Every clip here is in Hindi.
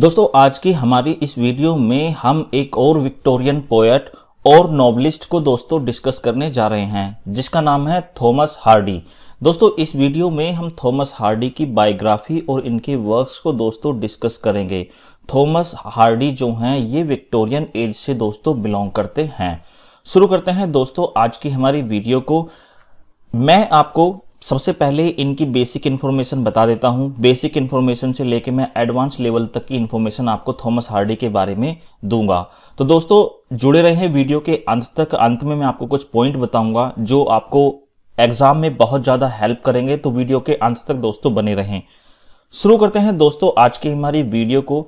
दोस्तों आज की हमारी इस वीडियो में हम एक और विक्टोरियन पोएट और नॉवलिस्ट को दोस्तों डिस्कस करने जा रहे हैं जिसका नाम है थॉमस हार्डी दोस्तों इस वीडियो में हम थॉमस हार्डी की बायोग्राफी और इनके वर्क्स को दोस्तों डिस्कस करेंगे थॉमस हार्डी जो हैं ये विक्टोरियन एज से दोस्तों बिलोंग करते हैं शुरू करते हैं दोस्तों आज की हमारी वीडियो को मैं आपको सबसे पहले इनकी बेसिक इन्फॉर्मेशन बता देता हूँ बेसिक इन्फॉर्मेशन से लेके मैं एडवांस लेवल तक की इन्फॉर्मेशन आपको थॉमस हार्डी के बारे में दूंगा तो दोस्तों जुड़े रहे वीडियो के अंत तक अंत में मैं आपको कुछ पॉइंट बताऊंगा जो आपको एग्जाम में बहुत ज़्यादा हेल्प करेंगे तो वीडियो के अंत तक दोस्तों बने रहें शुरू करते हैं दोस्तों आज की हमारी वीडियो को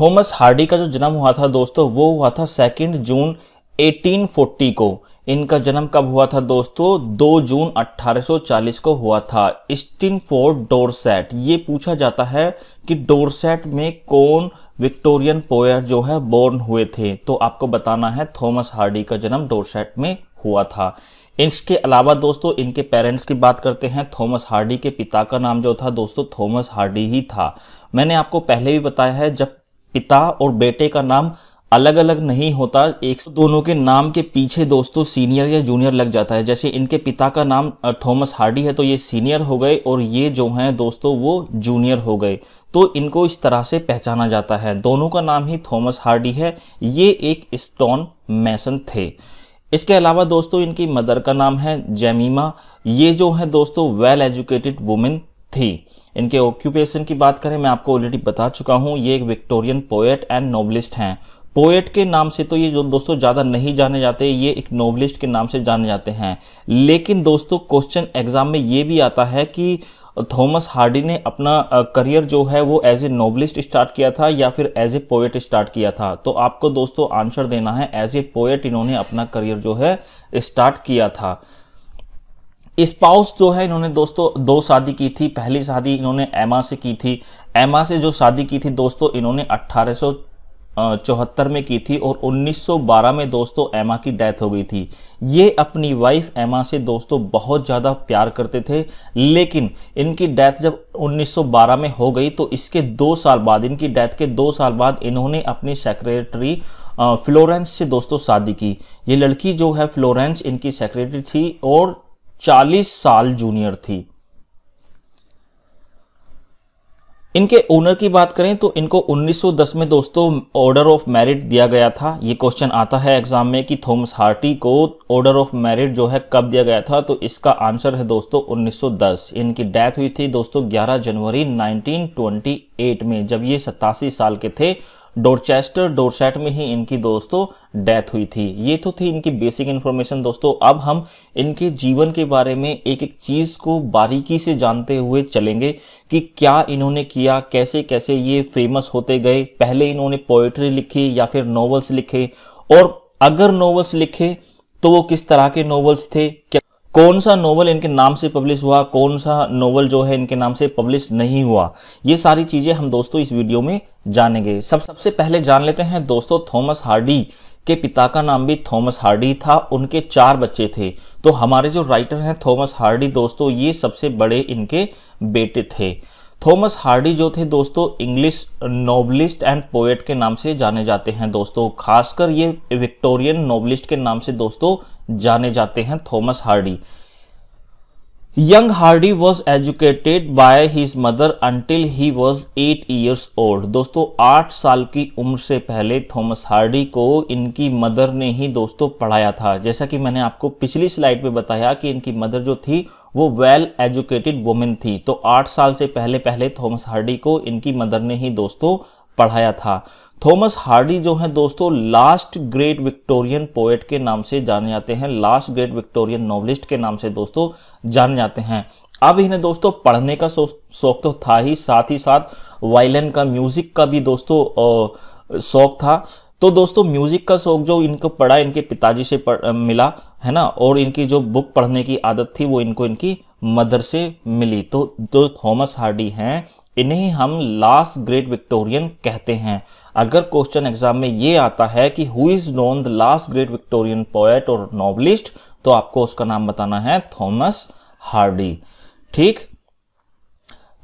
थॉमस हार्डी का जो जन्म हुआ था दोस्तों वो हुआ था सेकेंड जून 1840 को इनका जन्म कब हुआ था दोस्तों 2 जून 1840 को हुआ था स्टिन फोर्ड डोरसेट ये पूछा जाता है कि डोरसेट में कौन विक्टोरियन पोयर जो है बोर्न हुए थे तो आपको बताना है थॉमस हार्डी का जन्म डोरसेट में हुआ था इसके अलावा दोस्तों इनके पेरेंट्स की बात करते हैं थॉमस हार्डी के पिता का नाम जो था दोस्तों थॉमस हार्डी ही था मैंने आपको पहले भी बताया है जब पिता और बेटे का नाम अलग अलग नहीं होता एक दोनों के नाम के पीछे दोस्तों सीनियर या जूनियर लग जाता है जैसे इनके पिता का नाम थॉमस हार्डी है तो ये सीनियर हो गए और ये जो हैं दोस्तों वो जूनियर हो गए तो इनको इस तरह से पहचाना जाता है दोनों का नाम ही थॉमस हार्डी है ये एक स्टोन मैसन थे इसके अलावा दोस्तों इनकी मदर का नाम है जैमीमा ये जो है दोस्तों वेल एजुकेटेड वुमेन थी इनके ऑक्यूपेशन की बात करें मैं आपको ऑलरेडी बता चुका हूँ ये एक विक्टोरियन पोएट एंड नोबलिस्ट हैं पोएट के नाम से तो ये जो दोस्तों ज़्यादा नहीं जाने जाते ये एक नॉवलिस्ट के नाम से जाने जाते हैं लेकिन दोस्तों क्वेश्चन एग्जाम में ये भी आता है कि थॉमस हार्डी ने अपना करियर जो है वो एज ए नॉवलिस्ट स्टार्ट किया था या फिर एज ए पोएट स्टार्ट किया था तो आपको दोस्तों आंसर देना है एज ए पोएट इन्होंने अपना करियर जो है स्टार्ट किया था स्पाउस जो है इन्होंने दोस्तों दो शादी की थी पहली शादी इन्होंने एमा से की थी एमा से जो शादी की थी दोस्तों इन्होंने अट्ठारह चौहत्तर में की थी और 1912 में दोस्तों एमा की डेथ हो गई थी ये अपनी वाइफ एमा से दोस्तों बहुत ज़्यादा प्यार करते थे लेकिन इनकी डेथ जब 1912 में हो गई तो इसके दो साल बाद इनकी डेथ के दो साल बाद इन्होंने अपनी सेक्रेटरी फ्लोरेंस से दोस्तों शादी की ये लड़की जो है फ्लोरेंस इनकी सेक्रेटरी थी और चालीस साल जूनियर थी इनके ओनर की बात करें तो इनको 1910 में दोस्तों ऑर्डर ऑफ मेरिट दिया गया था ये क्वेश्चन आता है एग्जाम में कि थॉमस हार्टी को ऑर्डर ऑफ मेरिट जो है कब दिया गया था तो इसका आंसर है दोस्तों 1910 इनकी डेथ हुई थी दोस्तों 11 जनवरी 1928 में जब ये सतासी साल के थे डोरचेस्टर डोरसेट में ही इनकी दोस्तों डेथ हुई थी ये तो थी इनकी बेसिक इन्फॉर्मेशन दोस्तों अब हम इनके जीवन के बारे में एक एक चीज़ को बारीकी से जानते हुए चलेंगे कि क्या इन्होंने किया कैसे कैसे ये फेमस होते गए पहले इन्होंने पोइट्री लिखी या फिर नॉवल्स लिखे और अगर नॉवल्स लिखे तो वो किस तरह के नॉवल्स थे क्या कौन सा नोवेल इनके नाम से पब्लिश हुआ कौन सा नोवेल जो है इनके नाम से पब्लिश नहीं हुआ ये सारी चीज़ें हम दोस्तों इस वीडियो में जानेंगे सब सबसे पहले जान लेते हैं दोस्तों थॉमस हार्डी के पिता का नाम भी थॉमस हार्डी था उनके चार बच्चे थे तो हमारे जो राइटर हैं थॉमस हार्डी दोस्तों ये सबसे बड़े इनके बेटे थे थॉमस हार्डी जो थे दोस्तों इंग्लिश नॉवलिस्ट एंड पोएट के नाम से जाने जाते हैं दोस्तों खासकर ये विक्टोरियन नॉवलिस्ट के नाम से दोस्तों जाने जाते हैं Thomas Hardy young Hardy was educated by his mother until he was eight years old दोस्तों आठ साल की उम्र से पहले थॉमस हार्डी को इनकी मदर ने ही दोस्तों पढ़ाया था जैसा कि मैंने आपको पिछली स्लाइड पे बताया कि इनकी मदर जो थी वो वेल एजुकेटेड वुमेन थी तो आठ साल से पहले पहले थॉमस हार्डी को इनकी मदर ने ही दोस्तों पढ़ाया था थॉमस हार्डी जो है दोस्तों लास्ट ग्रेट विक्टोरियन पोएट के नाम से जाने जाते हैं लास्ट ग्रेट विक्टोरियन नॉवलिस्ट के नाम से दोस्तों जाने जाते हैं अब इन्हें दोस्तों पढ़ने का शौक तो था ही साथ ही साथ वायलिन का म्यूजिक का भी दोस्तों शौक था तो दोस्तों म्यूजिक का शौक जो इनको पढ़ा इनके पिताजी से पढ़, मिला है ना और इनकी जो बुक पढ़ने की आदत थी वो इनको इनकी मदर से मिली तो जो तो थॉमस हार्डी हैं इन्हें हम लास्ट ग्रेट विक्टोरियन कहते हैं अगर क्वेश्चन एग्जाम में ये आता है कि who is known the last great Victorian poet और नॉवलिस्ट तो आपको उसका नाम बताना है थॉमस हार्डी ठीक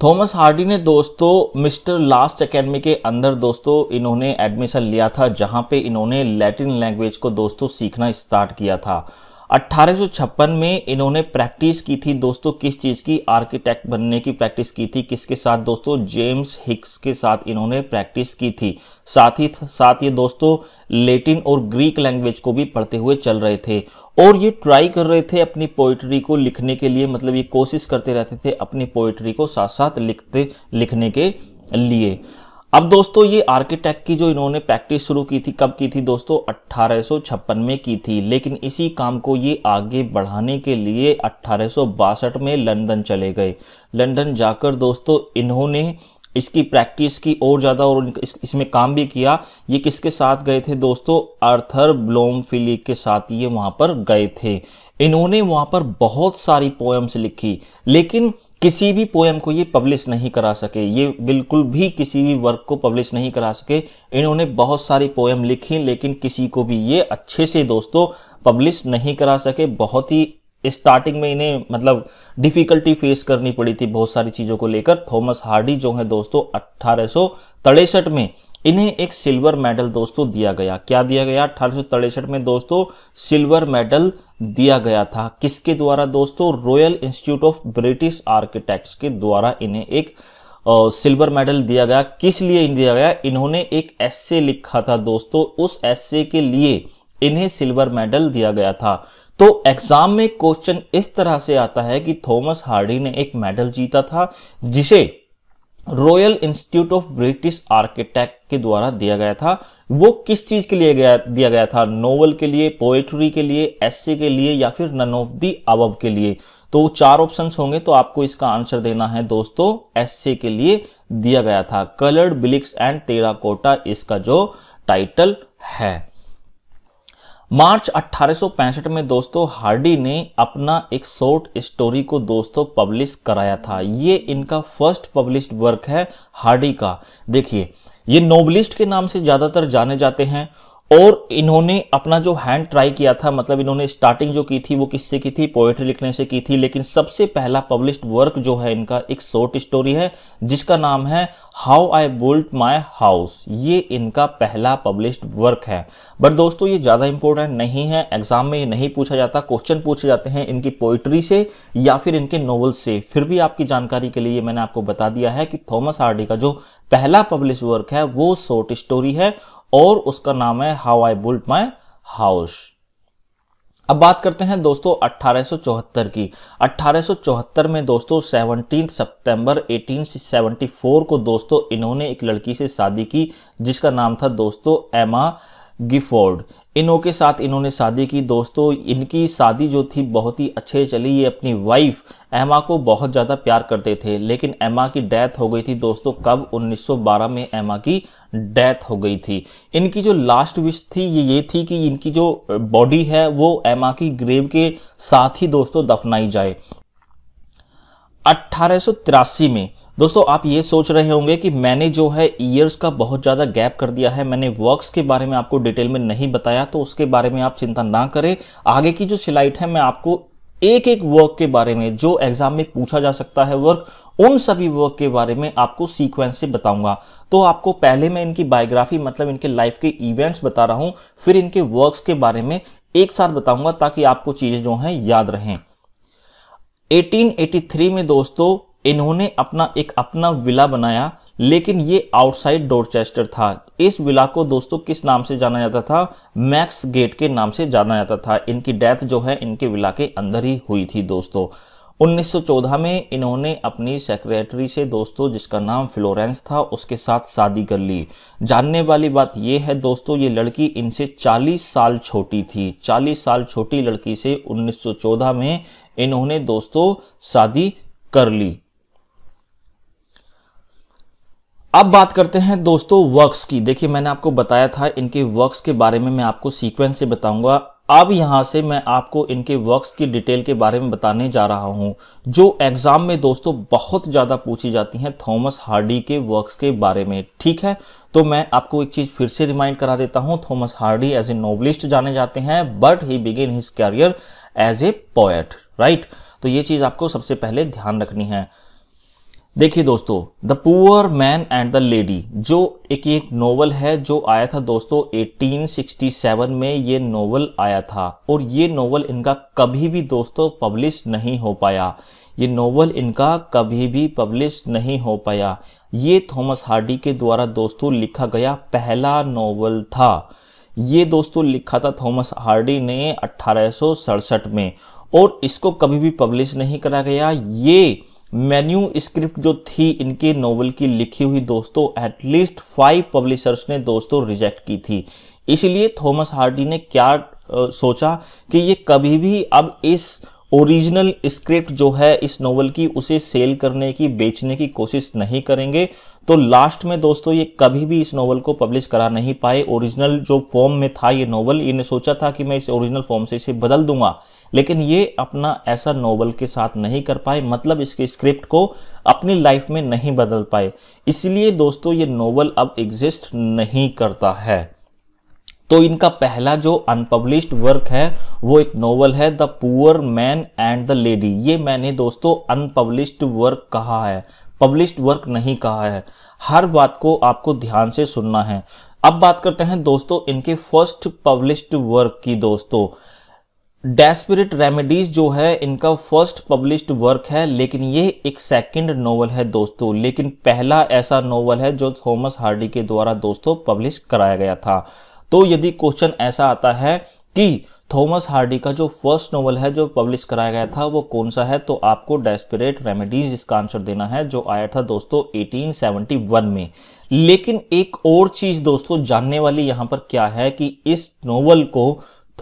थॉमस हार्डी ने दोस्तों मिस्टर लास्ट एकेडमी के अंदर दोस्तों इन्होंने एडमिशन लिया था जहां पे इन्होंने लैटिन लैंग्वेज को दोस्तों सीखना स्टार्ट किया था अट्ठारह में इन्होंने प्रैक्टिस की थी दोस्तों किस चीज़ की आर्किटेक्ट बनने की प्रैक्टिस की थी किसके साथ दोस्तों जेम्स हिक्स के साथ इन्होंने प्रैक्टिस की थी साथ ही साथ ये दोस्तों लेटिन और ग्रीक लैंग्वेज को भी पढ़ते हुए चल रहे थे और ये ट्राई कर रहे थे अपनी पोइट्री को लिखने के लिए मतलब ये कोशिश करते रहते थे अपनी पोइट्री को साथ साथ लिखते लिखने के लिए अब दोस्तों ये आर्किटेक्ट की जो इन्होंने प्रैक्टिस शुरू की थी कब की थी दोस्तों अट्ठारह में की थी लेकिन इसी काम को ये आगे बढ़ाने के लिए अट्ठारह में लंदन चले गए लंदन जाकर दोस्तों इन्होंने इसकी प्रैक्टिस की और ज़्यादा और इस, इसमें काम भी किया ये किसके साथ गए थे दोस्तों आर्थर ब्लोम फिलिप के साथ ये वहाँ पर गए थे इन्होंने वहाँ पर बहुत सारी पोएम्स लिखी लेकिन किसी भी पोएम को ये पब्लिश नहीं करा सके ये बिल्कुल भी किसी भी वर्क को पब्लिश नहीं करा सके इन्होंने बहुत सारी पोएम लिखी लेकिन किसी को भी ये अच्छे से दोस्तों पब्लिश नहीं करा सके बहुत ही स्टार्टिंग में इन्हें मतलब डिफिकल्टी फेस करनी पड़ी थी बहुत सारी चीज़ों को लेकर थॉमस हार्डी जो है दोस्तों अट्ठारह में इन्हें एक सिल्वर मेडल दोस्तों दिया गया क्या दिया गया अठारह में दोस्तों सिल्वर मेडल दिया गया था किसके द्वारा दोस्तों Royal Institute of British architects के द्वारा इन्हें एक सिल्वर मेडल दिया गया किस लिए दिया गया इन्होंने एक एस लिखा था दोस्तों उस एस के लिए इन्हें सिल्वर मेडल दिया गया था तो एग्जाम में क्वेश्चन इस तरह से आता है कि थॉमस हार्डी ने एक मेडल जीता था जिसे Royal Institute of British architect के द्वारा दिया गया था वो किस चीज के लिए गया दिया गया था नोवेल के लिए पोएट्री के लिए एसे के लिए या फिर नन ऑफ दी अब के लिए तो चार ऑप्शंस होंगे तो आपको इसका आंसर देना है दोस्तों एसे के लिए दिया गया था कलर्ड बिलिक्स एंड तेरा कोटा इसका जो टाइटल है मार्च 1865 में दोस्तों हार्डी ने अपना एक शॉर्ट स्टोरी को दोस्तों पब्लिश कराया था ये इनका फर्स्ट पब्लिश्ड वर्क है हार्डी का देखिए ये नोबलिस्ट के नाम से ज़्यादातर जाने जाते हैं और इन्होंने अपना जो हैंड ट्राई किया था मतलब इन्होंने स्टार्टिंग जो की थी वो किससे की थी पोएट्री लिखने से की थी लेकिन सबसे पहला पब्लिश्ड वर्क जो है इनका एक शॉर्ट स्टोरी है जिसका नाम है how I built my house ये इनका पहला पब्लिश्ड वर्क है बट दोस्तों ये ज़्यादा इंपॉर्टेंट नहीं है एग्जाम में ये नहीं पूछा जाता क्वेश्चन पूछे जाते हैं इनकी पोइट्री से या फिर इनके नॉवल से फिर भी आपकी जानकारी के लिए मैंने आपको बता दिया है कि थॉमस आर्डी का जो पहला पब्लिश वर्क है वो शॉर्ट स्टोरी है और उसका नाम है how I built my house अब बात करते हैं दोस्तों 1874 की 1874 में दोस्तों 17 सितंबर 1874 को दोस्तों इन्होंने एक लड़की से शादी की जिसका नाम था दोस्तों एमा गिफोर्ड इनों के साथ इन्होंने शादी की दोस्तों इनकी शादी जो थी बहुत ही अच्छे चली ये अपनी वाइफ एमा को बहुत ज़्यादा प्यार करते थे लेकिन एमा की डेथ हो गई थी दोस्तों कब 1912 में एमा की डेथ हो गई थी इनकी जो लास्ट विश थी ये ये थी कि इनकी जो बॉडी है वो एमा की ग्रेव के साथ ही दोस्तों दफनाई जाए अट्ठारह में दोस्तों आप ये सोच रहे होंगे कि मैंने जो है ईयर्स का बहुत ज़्यादा गैप कर दिया है मैंने वर्क्स के बारे में आपको डिटेल में नहीं बताया तो उसके बारे में आप चिंता ना करें आगे की जो सिलाइट है मैं आपको एक एक वर्क के बारे में जो एग्जाम में पूछा जा सकता है वर्क उन सभी वर्क के बारे में आपको सीक्वेंस से बताऊंगा तो आपको पहले मैं इनकी बायोग्राफी मतलब इनके लाइफ के इवेंट्स बता रहा हूं फिर इनके वर्क्स के बारे में एक साथ बताऊंगा ताकि आपको चीजें जो हैं याद रहें 1883 में दोस्तों इन्होंने अपना एक अपना विला बनाया लेकिन ये आउटसाइड डोरचेस्टर था इस विला को दोस्तों किस नाम से जाना जाता था मैक्स गेट के नाम से जाना जाता था इनकी डेथ जो है इनके विला के अंदर ही हुई थी दोस्तों 1914 में इन्होंने अपनी सेक्रेटरी से दोस्तों जिसका नाम फ्लोरेंस था उसके साथ शादी कर ली जानने वाली बात यह है दोस्तों ये लड़की इनसे 40 साल छोटी थी 40 साल छोटी लड़की से 1914 में इन्होंने दोस्तों शादी कर ली अब बात करते हैं दोस्तों वर्क्स की देखिए मैंने आपको बताया था इनके वर्क्स के बारे में मैं आपको सीक्वेंस से बताऊंगा अब यहां से मैं आपको इनके वर्क्स की डिटेल के बारे में बताने जा रहा हूं जो एग्जाम में दोस्तों बहुत ज़्यादा पूछी जाती हैं थॉमस हार्डी के वर्क्स के बारे में ठीक है तो मैं आपको एक चीज़ फिर से रिमाइंड करा देता हूं Thomas Hardy as a novelist जाने जाते हैं but he began his career as a poet right तो ये चीज़ आपको सबसे पहले ध्यान रखनी है देखिए दोस्तों the poor man and the lady जो एक एक नोवेल है जो आया था दोस्तों 1867 में ये नोवेल आया था और ये नोवेल इनका कभी भी दोस्तों पब्लिश नहीं हो पाया ये नोवेल इनका कभी भी पब्लिश नहीं हो पाया ये थॉमस हार्डी के द्वारा दोस्तों लिखा गया पहला नोवेल था ये दोस्तों लिखा था थॉमस हार्डी ने अट्ठारह में और इसको कभी भी पब्लिश नहीं करा गया ये मेन्यू स्क्रिप्ट जो थी इनके नोवेल की लिखी हुई दोस्तों एटलीस्ट फाइव पब्लिशर्स ने दोस्तों रिजेक्ट की थी इसलिए थॉमस हार्डी ने क्या आ, सोचा कि ये कभी भी अब इस ओरिजिनल स्क्रिप्ट जो है इस नोवेल की उसे सेल करने की बेचने की कोशिश नहीं करेंगे तो लास्ट में दोस्तों ये कभी भी इस नोवेल को पब्लिश करा नहीं पाए ओरिजिनल जो फॉर्म में था ये नोवेल इन्हें सोचा था कि मैं इस ओरिजिनल फॉर्म से इसे बदल दूंगा लेकिन ये अपना ऐसा नोवेल के साथ नहीं कर पाए मतलब इसके स्क्रिप्ट को अपनी लाइफ में नहीं बदल पाए इसलिए दोस्तों ये नोवेल अब एग्जिस्ट नहीं करता है तो इनका पहला जो अनपब्लिश्ड वर्क है वो एक नोवेल है the poor man and the lady ये मैंने दोस्तों अनपब्लिश्ड वर्क कहा है पब्लिश्ड वर्क नहीं कहा है हर बात को आपको ध्यान से सुनना है अब बात करते हैं दोस्तों इनके फर्स्ट पब्लिश्ड वर्क की दोस्तों डेस्पिरिट रेमेडीज जो है इनका फर्स्ट पब्लिश्ड वर्क है लेकिन ये एक सेकंड नोवेल है दोस्तों लेकिन पहला ऐसा नोवेल है जो थॉमस हार्डी के द्वारा दोस्तों पब्लिश कराया गया था तो यदि क्वेश्चन ऐसा आता है कि थॉमस हार्डी का जो फर्स्ट नोवेल है जो पब्लिश कराया गया था वो कौन सा है तो आपको डेस्परेट रेमेडीज इसका आंसर देना है जो आया था दोस्तों 1871 में लेकिन एक और चीज दोस्तों जानने वाली यहां पर क्या है कि इस नोवेल को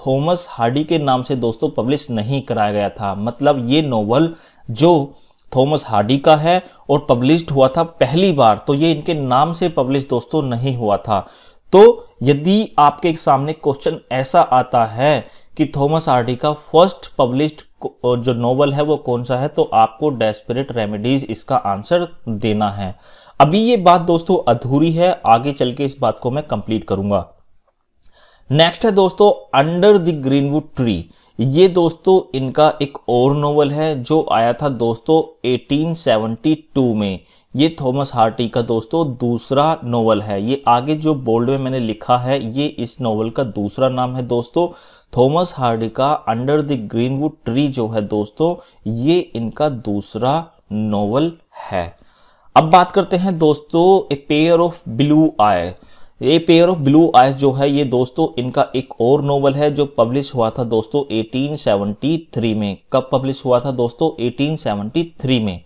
थॉमस हार्डी के नाम से दोस्तों पब्लिश नहीं कराया गया था मतलब ये नोवल जो थॉमस हार्डी का है और पब्लिश हुआ था पहली बार तो ये इनके नाम से पब्लिश दोस्तों नहीं हुआ था तो यदि आपके सामने क्वेश्चन ऐसा आता है कि थॉमस आर्डी का फर्स्ट पब्लिश्ड जो नोवेल है वो कौन सा है तो आपको डेस्परेट रेमेडीज इसका आंसर देना है अभी ये बात दोस्तों अधूरी है आगे चल के इस बात को मैं कंप्लीट करूंगा नेक्स्ट है दोस्तों अंडर द ग्रीनवुड ट्री ये दोस्तों इनका एक और नोवेल है जो आया था दोस्तों 1872 में ये थॉमस हार्टी का दोस्तों दूसरा नोवेल है ये आगे जो बोल्ड में मैंने लिखा है ये इस नोवेल का दूसरा नाम है दोस्तों थॉमस हार्डी का अंडर द ग्रीनवुड ट्री जो है दोस्तों ये इनका दूसरा नोवेल है अब बात करते हैं दोस्तों a pair of blue eye ये पेयर ऑफ ब्लू आइज जो है ये दोस्तों इनका एक और नोवेल है जो पब्लिश हुआ था दोस्तों 1873 में कब पब्लिश हुआ था दोस्तों 1873 में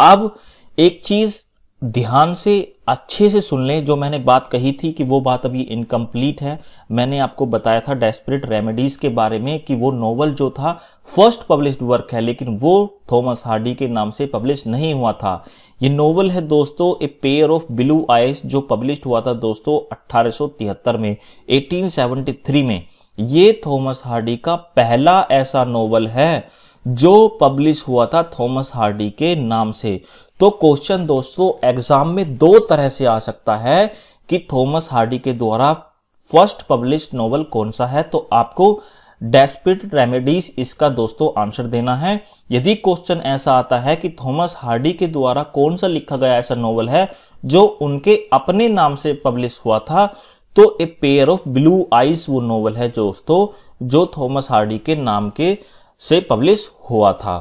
अब एक चीज ध्यान से अच्छे से सुन लें जो मैंने बात कही थी कि वो बात अभी इनकम्प्लीट है मैंने आपको बताया था डेस्परेट रेमेडीज के बारे में कि वो नोवेल जो था फर्स्ट पब्लिश्ड वर्क है लेकिन वो थॉमस हार्डी के नाम से पब्लिश नहीं हुआ था ये नोवेल है दोस्तों a pair of blue eyes जो पब्लिश हुआ था दोस्तों अट्ठारह में एटीन में ये थॉमस हार्डी का पहला ऐसा नोवल है जो पब्लिश हुआ था थॉमस हार्डी के नाम से तो क्वेश्चन दोस्तों एग्जाम में दो तरह से आ सकता है कि थॉमस हार्डी के द्वारा फर्स्ट पब्लिश नोवेल कौन सा है तो आपको डेस्पिट रेमेडीज इसका दोस्तों आंसर देना है यदि क्वेश्चन ऐसा आता है कि थॉमस हार्डी के द्वारा कौन सा लिखा गया ऐसा नोवेल है जो उनके अपने नाम से पब्लिश हुआ था तो a pair of blue eyes वो नोवेल है दोस्तों जो थॉमस हार्डी के नाम के से पब्लिश हुआ था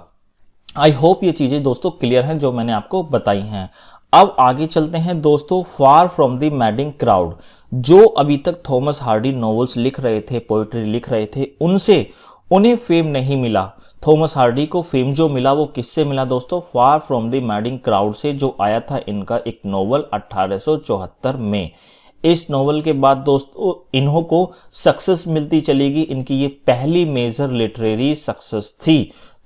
आई होप ये चीज़ें दोस्तों क्लियर हैं जो मैंने आपको बताई हैं अब आगे चलते हैं दोस्तों far from the madding crowd जो अभी तक थॉमस हार्डी नॉवल्स लिख रहे थे पोइट्री लिख रहे थे उनसे उन्हें फेम नहीं मिला थॉमस हार्डी को फेम जो मिला वो किससे मिला दोस्तों far from the madding crowd से जो आया था इनका एक नॉवल 1874 में इस नॉवल के बाद दोस्तों इन्हों को सक्सेस मिलती चलेगी इनकी ये पहली मेजर लिटरेरी सक्सेस थी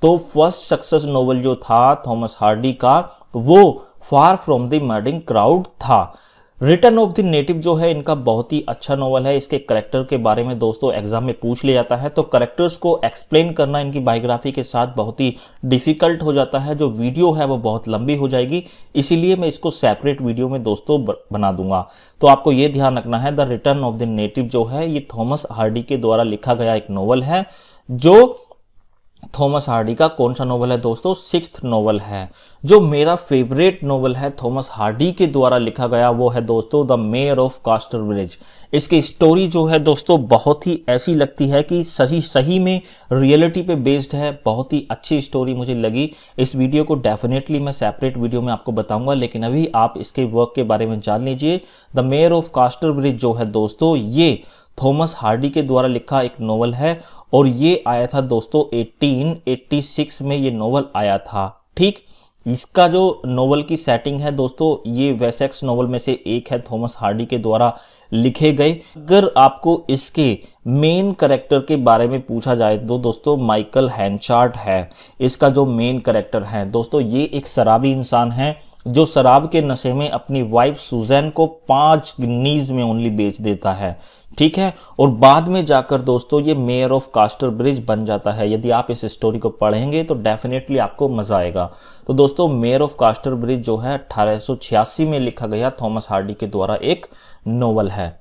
तो फर्स्ट सक्सेस नोवेल जो था थॉमस हार्डी का वो far from the madding crowd था रिटर्न ऑफ द नेटिव जो है इनका बहुत ही अच्छा नोवेल है इसके करेक्टर के बारे में दोस्तों एग्जाम में पूछ लिया जाता है तो करेक्टर्स को एक्सप्लेन करना इनकी बायोग्राफी के साथ बहुत ही डिफिकल्ट हो जाता है जो वीडियो है वो बहुत लंबी हो जाएगी इसीलिए मैं इसको सेपरेट वीडियो में दोस्तों बना दूंगा तो आपको ये ध्यान रखना है the return of the native जो है ये थॉमस हार्डी के द्वारा लिखा गया एक नोवल है जो थॉमस हार्डी का कौन सा नोवेल है दोस्तों सिक्स नोवेल है जो मेरा फेवरेट नोवेल है थॉमस हार्डी के द्वारा लिखा गया वो है दोस्तों the mayor of Caster village इसकी स्टोरी जो है दोस्तों बहुत ही ऐसी लगती है कि सही सही में रियलिटी पे बेस्ड है बहुत ही अच्छी स्टोरी मुझे लगी इस वीडियो को डेफिनेटली मैं सेपरेट वीडियो में आपको बताऊंगा लेकिन अभी आप इसके वर्क के बारे में जान लीजिए the mayor of Caster village जो है दोस्तों ये थॉमस हार्डी के द्वारा लिखा एक नोवेल है और ये आया था दोस्तों 1886 में ये नोवेल आया था ठीक इसका जो नोवेल की सेटिंग है दोस्तों ये वेसेक्स नोवेल में से एक है थॉमस हार्डी के द्वारा लिखे गए अगर आपको इसके मेन करेक्टर के बारे में पूछा जाए तो दोस्तों माइकल हैंचार्ट है इसका जो मेन करेक्टर है दोस्तों ये एक शराबी इंसान है जो शराब के नशे में अपनी वाइफ सुजैन को पांच नीज में ओनली बेच देता है ठीक है और बाद में जाकर दोस्तों ये मेयर ऑफ कास्टर ब्रिज बन जाता है यदि आप इस स्टोरी को पढ़ेंगे तो डेफिनेटली आपको मजा आएगा तो दोस्तों मेयर ऑफ कास्टर ब्रिज जो है 1886 में लिखा गया थॉमस हार्डी के द्वारा एक नोवल है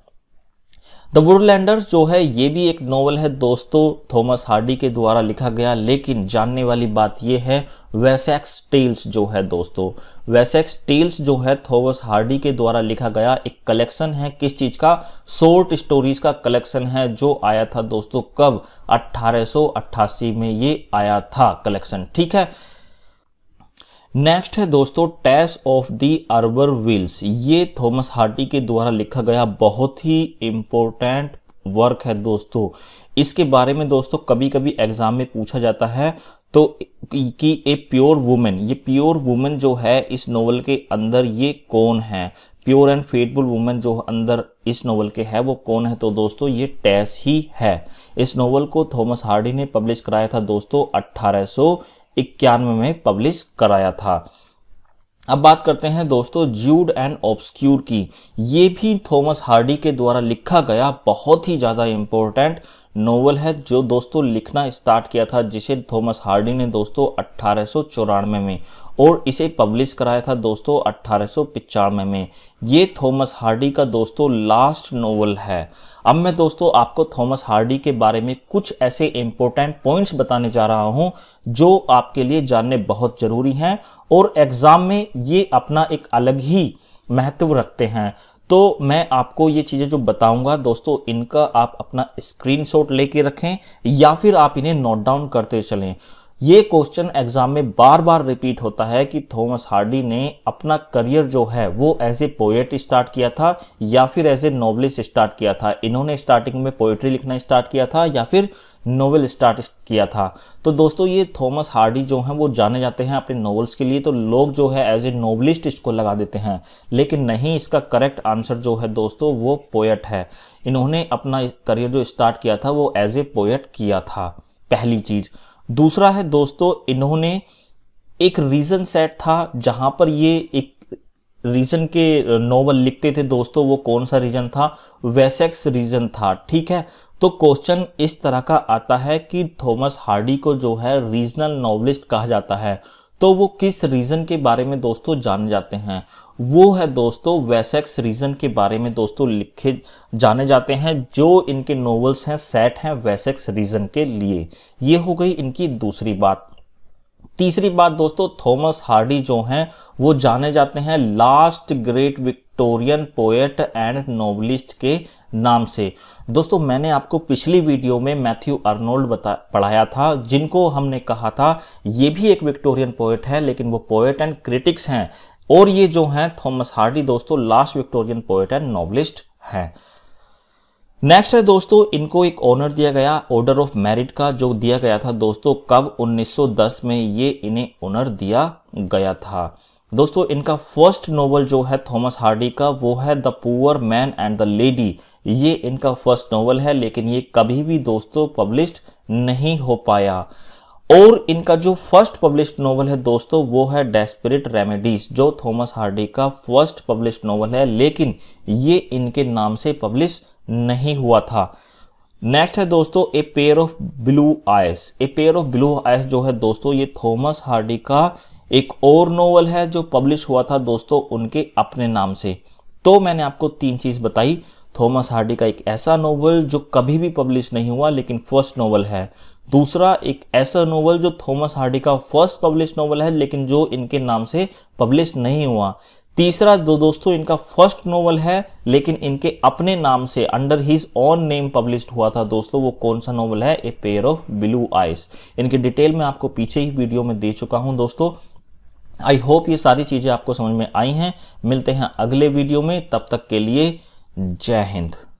द वुडलैंडर्स जो है ये भी एक नोवेल है दोस्तों थॉमस हार्डी के द्वारा लिखा गया लेकिन जानने वाली बात ये है वेसेक्स टेल्स जो है दोस्तों वेसेक्स टेल्स जो है थॉमस हार्डी के द्वारा लिखा गया एक कलेक्शन है किस चीज़ का शॉर्ट स्टोरीज का कलेक्शन है जो आया था दोस्तों कब अट्ठारह में ये आया था कलेक्शन ठीक है नेक्स्ट है दोस्तों Tess of the d'Urbervilles ये थॉमस हार्टी के द्वारा लिखा गया बहुत ही इम्पोर्टेंट वर्क है दोस्तों इसके बारे में दोस्तों कभी कभी एग्जाम में पूछा जाता है तो कि ए प्योर वुमेन ये प्योर वुमेन जो है इस नोवेल के अंदर ये कौन है प्योर एंड फेटफुल वुमेन जो अंदर इस नोवेल के है वो कौन है तो दोस्तों ये टैस ही है इस नोवेल को थॉमस हार्डी ने पब्लिश कराया था दोस्तों अट्ठारह इक्यानवे में पब्लिश कराया था अब बात करते हैं दोस्तों ज्यूड एंड ऑब्सक्यूर की ये भी थॉमस हार्डी के द्वारा लिखा गया बहुत ही ज़्यादा इंपॉर्टेंट नोवेल है जो दोस्तों लिखना स्टार्ट किया था जिसे थॉमस हार्डी ने दोस्तों अट्ठारह में और इसे पब्लिश कराया था दोस्तों अट्ठारह में ये थॉमस हार्डी का दोस्तों लास्ट नोवेल है अब मैं दोस्तों आपको थॉमस हार्डी के बारे में कुछ ऐसे इम्पोर्टेंट पॉइंट्स बताने जा रहा हूं जो आपके लिए जानने बहुत ज़रूरी हैं और एग्ज़ाम में ये अपना एक अलग ही महत्व रखते हैं तो मैं आपको ये चीज़ें जो बताऊंगा दोस्तों इनका आप अपना स्क्रीनशॉट लेके रखें या फिर आप इन्हें नोट डाउन करते चलें ये क्वेश्चन एग्जाम में बार बार रिपीट होता है कि थॉमस हार्डी ने अपना करियर जो है वो एज ए पोएट स्टार्ट किया था या फिर एज ए नॉवलिस्ट स्टार्ट किया था इन्होंने स्टार्टिंग में पोएट्री लिखना स्टार्ट किया था या फिर नोवेल स्टार्ट किया था तो दोस्तों ये थॉमस हार्डी जो हैं वो जाने जाते हैं अपने नॉवल्स के लिए तो लोग जो है एज ए नॉवलिस्ट इसको लगा देते हैं लेकिन नहीं इसका करेक्ट आंसर जो है दोस्तों वो पोएट है इन्होंने अपना करियर जो स्टार्ट किया था वो एज ए पोएट किया था पहली चीज़ दूसरा है दोस्तों इन्होंने एक रीज़न सेट था जहां पर ये एक रीज़न के नोवल लिखते थे दोस्तों वो कौन सा रीज़न था वेसेक्स रीज़न था ठीक है तो क्वेश्चन इस तरह का आता है कि थॉमस हार्डी को जो है रीजनल नॉवलिस्ट कहा जाता है तो वो किस रीज़न के बारे में दोस्तों जाने जाते हैं वो है दोस्तों वेसेक्स रीज़न के बारे में दोस्तों लिखे जाने जाते हैं जो इनके नॉवेल्स हैं सेट हैं वेसेक्स रीज़न के लिए ये हो गई इनकी दूसरी बात तीसरी बात दोस्तों थॉमस हार्डी जो हैं वो जाने जाते हैं last great Vic Victorian poet and novelist के नाम से दोस्तों मैंने आपको पिछली वीडियो में मैथ्यू अर्नोल्ड बता पढ़ाया था जिनको हमने कहा था ये भी एक विक्टोरियन पोएट है लेकिन वो पोएट एंड क्रिटिक्स हैं और ये जो हैं थॉमस हार्डी दोस्तों last Victorian poet and novelist हैं नेक्स्ट है दोस्तों इनको एक ऑनर दिया गया ऑर्डर ऑफ मेरिट का जो दिया गया था दोस्तों कब 1910 में ये इन्हें ऑनर दिया गया था दोस्तों इनका फर्स्ट नोवेल जो है थॉमस हार्डी का वो है the poor man and the lady ये इनका फर्स्ट नोवेल है लेकिन ये कभी भी दोस्तों पब्लिश नहीं हो पाया और इनका जो फर्स्ट पब्लिश्ड नोवेल है दोस्तों वो है डेस्परेट रेमेडीज जो थॉमस हार्डी का फर्स्ट पब्लिश्ड नोवेल है लेकिन ये इनके नाम से पब्लिश नहीं हुआ था नेक्स्ट है दोस्तों a pair of blue eyes a pair of blue eyes जो है दोस्तों ये थॉमस हार्डी का एक और नोवेल है जो पब्लिश हुआ था दोस्तों उनके अपने नाम से तो मैंने आपको तीन चीज़ बताई थॉमस हार्डी का एक ऐसा नोवेल जो कभी भी पब्लिश नहीं हुआ लेकिन फर्स्ट नोवेल है दूसरा एक ऐसा नोवेल जो थॉमस हार्डी का फर्स्ट पब्लिश नोवेल है लेकिन जो इनके नाम से पब्लिश नहीं हुआ तीसरा दो दोस्तों इनका फर्स्ट नोवेल है लेकिन इनके अपने नाम से under his own name publish हुआ था दोस्तों वो कौन सा नोवेल है a pair of blue eyes इनकी डिटेल में आपको पीछे ही वीडियो में दे चुका हूं दोस्तों आई होप ये सारी चीज़ें आपको समझ में आई हैं मिलते हैं अगले वीडियो में तब तक के लिए जय हिंद